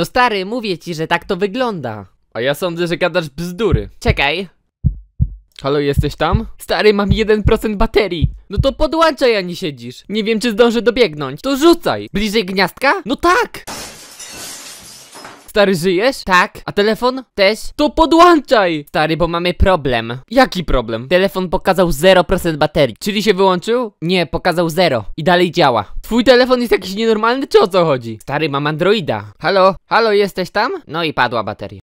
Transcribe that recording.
No stary, mówię ci, że tak to wygląda. A ja sądzę, że gadasz bzdury. Czekaj. Halo, jesteś tam? Stary, mam 1% baterii. No to podłączaj, a nie siedzisz. Nie wiem, czy zdążę dobiegnąć. To rzucaj. Bliżej gniazdka? No tak! Stary, żyjesz? Tak. A telefon? Też? To podłączaj! Stary, bo mamy problem. Jaki problem? Telefon pokazał 0% baterii. Czyli się wyłączył? Nie, pokazał 0. I dalej działa. Twój telefon jest jakiś nienormalny, czy o co chodzi? Stary, mam Androida. Halo? Halo, jesteś tam? No i padła bateria.